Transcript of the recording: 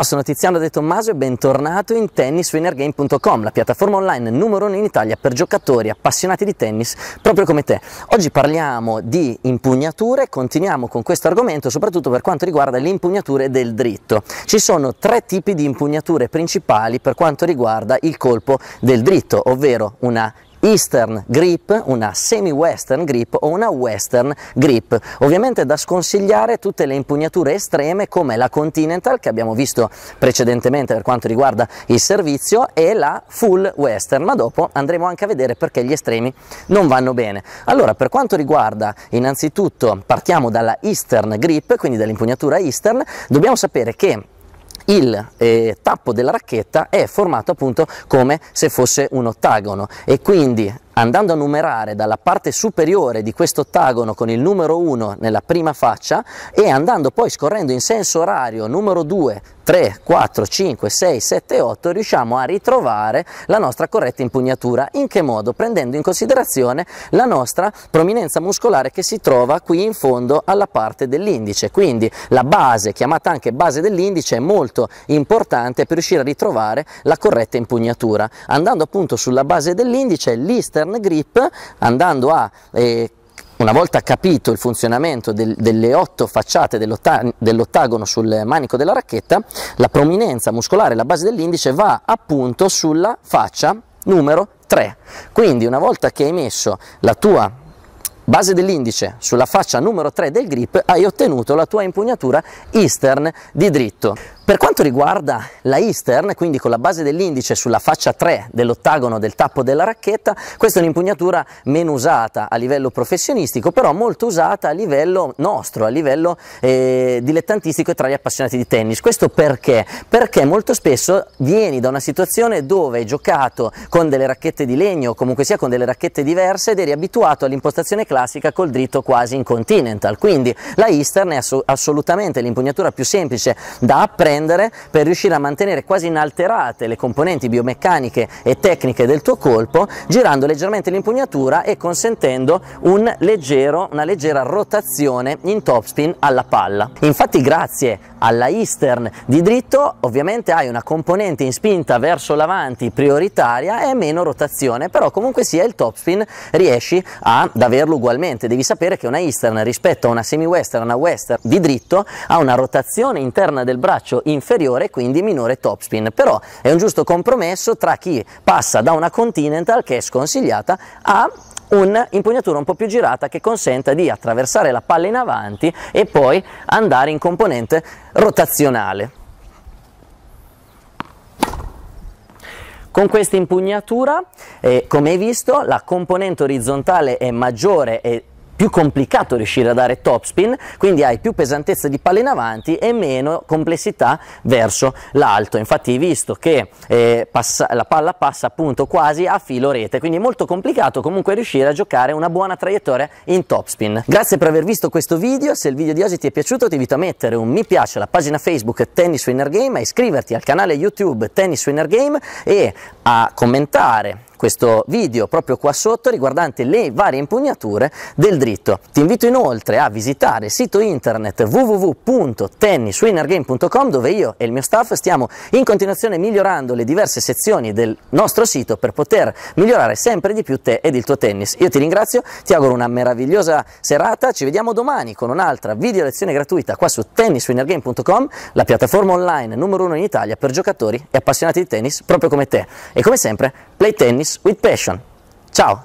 Ciao, sono Tiziano De Tommaso e bentornato in tenniswinnergame.com, la piattaforma online numero uno in Italia per giocatori appassionati di tennis proprio come te. Oggi parliamo di impugnature, e continuiamo con questo argomento soprattutto per quanto riguarda le impugnature del dritto. Ci sono tre tipi di impugnature principali per quanto riguarda il colpo del dritto, ovvero una Eastern Grip, una semi-western grip o una western grip. Ovviamente da sconsigliare tutte le impugnature estreme come la Continental che abbiamo visto precedentemente per quanto riguarda il servizio e la full western, ma dopo andremo anche a vedere perché gli estremi non vanno bene. Allora, per quanto riguarda innanzitutto partiamo dalla Eastern Grip, quindi dall'impugnatura Eastern, dobbiamo sapere che il eh, tappo della racchetta è formato appunto come se fosse un ottagono e quindi andando a numerare dalla parte superiore di questo ottagono con il numero 1 nella prima faccia e andando poi scorrendo in senso orario numero 2, 3, 4, 5, 6, 7, 8 riusciamo a ritrovare la nostra corretta impugnatura. In che modo? Prendendo in considerazione la nostra prominenza muscolare che si trova qui in fondo alla parte dell'indice. Quindi la base, chiamata anche base dell'indice, è molto importante per riuscire a ritrovare la corretta impugnatura. Andando appunto sulla base dell'indice, l'Eastern turn grip andando a eh, una volta capito il funzionamento del, delle otto facciate dell'ottagono sul manico della racchetta, la prominenza muscolare, la base dell'indice va appunto sulla faccia numero 3. Quindi una volta che hai messo la tua base dell'indice sulla faccia numero 3 del grip, hai ottenuto la tua impugnatura eastern di dritto. Per quanto riguarda la Eastern, quindi con la base dell'indice sulla faccia 3 dell'ottagono del tappo della racchetta, questa è un'impugnatura meno usata a livello professionistico, però molto usata a livello nostro, a livello eh, dilettantistico e tra gli appassionati di tennis. Questo perché? Perché molto spesso vieni da una situazione dove hai giocato con delle racchette di legno, comunque sia con delle racchette diverse ed eri abituato all'impostazione classica col dritto quasi in continental. Quindi la Eastern è assolutamente l'impugnatura più semplice da apprendere prendere per riuscire a mantenere quasi inalterate le componenti biomeccaniche e tecniche del tuo colpo, girando leggermente l'impugnatura e consentendo un leggero, una leggera rotazione in topspin alla palla. Infatti grazie alla Eastern di dritto ovviamente hai una componente in spinta verso l'avanti prioritaria e meno rotazione, però comunque sia il topspin riesci ad averlo ugualmente. Devi sapere che una Eastern rispetto a una semi-western, una western di dritto, ha una rotazione interna del braccio inferiore, e quindi minore topspin. Però è un giusto compromesso tra chi passa da una Continental, che è sconsigliata, a un'impugnatura un po' più girata che consenta di attraversare la palla in avanti e poi andare in componente rotazionale. Con questa impugnatura, eh, come hai visto, la componente orizzontale è maggiore e più complicato riuscire a dare topspin, quindi hai più pesantezza di palle in avanti e meno complessità verso l'alto. Infatti visto che eh, passa, la palla passa appunto quasi a filo rete, quindi è molto complicato comunque riuscire a giocare una buona traiettoria in topspin. Grazie per aver visto questo video, se il video di oggi ti è piaciuto ti invito a mettere un mi piace alla pagina Facebook Tennis Winner Game, a iscriverti al canale YouTube Tennis Winner Game e a commentare questo video proprio qua sotto riguardante le varie impugnature del dritto. Ti invito inoltre a visitare il sito internet www.tenniswinnergame.com dove io e il mio staff stiamo in continuazione migliorando le diverse sezioni del nostro sito per poter migliorare sempre di più te ed il tuo tennis. Io ti ringrazio, ti auguro una meravigliosa serata, ci vediamo domani con un'altra video lezione gratuita qua su tenniswinnergame.com, la piattaforma online numero uno in Italia per giocatori e appassionati di tennis proprio come te. E come sempre, play tennis with passion. Ciao!